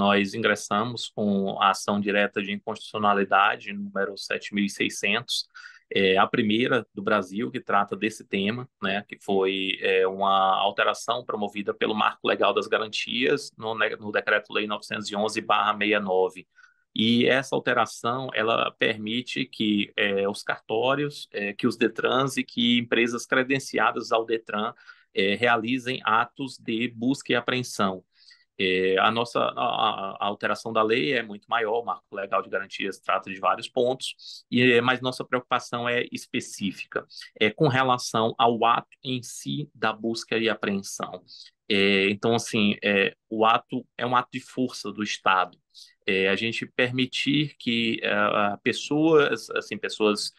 nós ingressamos com a ação direta de inconstitucionalidade número 7600, é, a primeira do Brasil que trata desse tema, né, que foi é, uma alteração promovida pelo Marco Legal das Garantias no, no Decreto-Lei 911/69. E essa alteração ela permite que é, os cartórios, é, que os Detrans e que empresas credenciadas ao Detran é, realizem atos de busca e apreensão é, a nossa a, a, alteração da lei é muito maior, o marco legal de garantias trata de vários pontos, e, mas nossa preocupação é específica, é com relação ao ato em si da busca e apreensão. É, então, assim, é, o ato é um ato de força do Estado. É, a gente permitir que uh, pessoas, assim, pessoas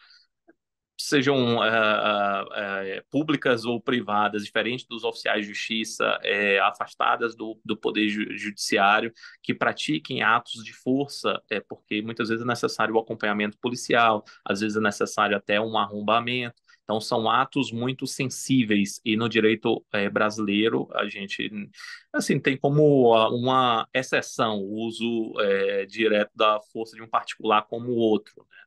sejam ah, ah, eh, públicas ou privadas, diferentes dos oficiais de justiça, eh, afastadas do, do poder judiciário, que pratiquem atos de força, é, porque muitas vezes é necessário o acompanhamento policial, às vezes é necessário até um arrombamento. Então, são atos muito sensíveis e no direito é, brasileiro a gente assim tem como ah, uma exceção o uso é, direto da força de um particular como o outro. Né?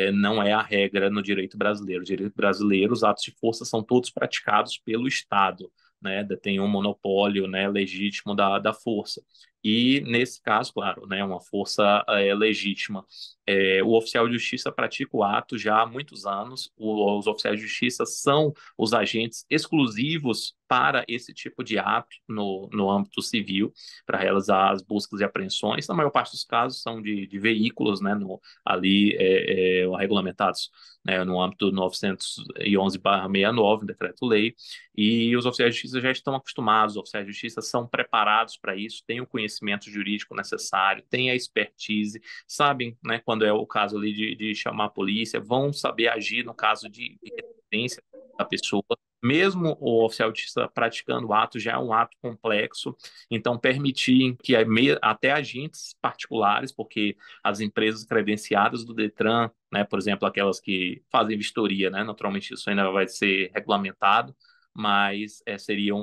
É, não é a regra no direito brasileiro. No direito brasileiro, os atos de força são todos praticados pelo Estado. Né, tem um monopólio né, legítimo da, da força. E, nesse caso, claro, né, uma força é, legítima. É, o oficial de justiça pratica o ato já há muitos anos. O, os oficiais de justiça são os agentes exclusivos para esse tipo de ato no, no âmbito civil, para realizar as buscas e apreensões. Na maior parte dos casos são de, de veículos né, no, ali é, regulamentados né, no âmbito 911-69, decreto-lei. E os oficiais de justiça já estão acostumados, os oficiais de justiça são preparados para isso, têm o conhecimento conhecimento jurídico necessário, têm a expertise, sabem, né, quando é o caso ali de, de chamar a polícia, vão saber agir no caso de, residência da pessoa. Mesmo o oficial autista praticando o ato já é um ato complexo, então permitir que até agentes particulares, porque as empresas credenciadas do Detran, né, por exemplo, aquelas que fazem vistoria, né, naturalmente isso ainda vai ser regulamentado, mas é,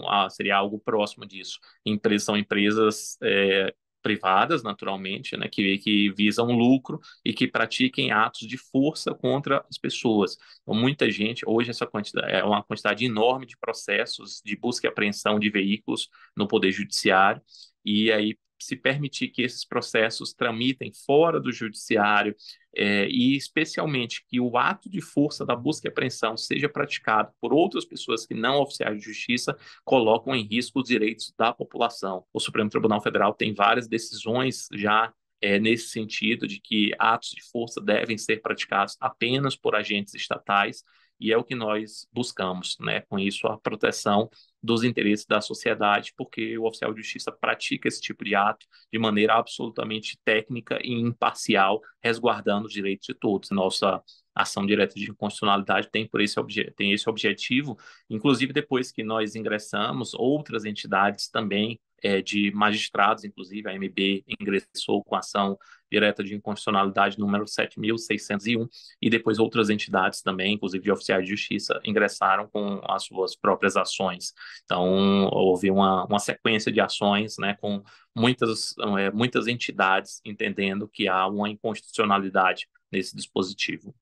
ah, seria algo próximo disso. Empresas são empresas é, privadas, naturalmente, né, que, que visam lucro e que pratiquem atos de força contra as pessoas. Então, muita gente, hoje, essa quantidade é uma quantidade enorme de processos de busca e apreensão de veículos no Poder Judiciário, e aí se permitir que esses processos tramitem fora do judiciário é, e, especialmente, que o ato de força da busca e apreensão seja praticado por outras pessoas que não oficiais de justiça, colocam em risco os direitos da população. O Supremo Tribunal Federal tem várias decisões já é, nesse sentido de que atos de força devem ser praticados apenas por agentes estatais e é o que nós buscamos, né? Com isso, a proteção dos interesses da sociedade, porque o oficial de justiça pratica esse tipo de ato de maneira absolutamente técnica e imparcial, resguardando os direitos de todos. Nossa ação direta de inconstitucionalidade tem, por esse tem esse objetivo, inclusive depois que nós ingressamos, outras entidades também é, de magistrados, inclusive, a MB ingressou com ação direta de inconstitucionalidade número 7.601, e depois outras entidades também, inclusive de oficiais de justiça, ingressaram com as suas próprias ações. Então, houve uma, uma sequência de ações, né, com muitas, é, muitas entidades entendendo que há uma inconstitucionalidade nesse dispositivo.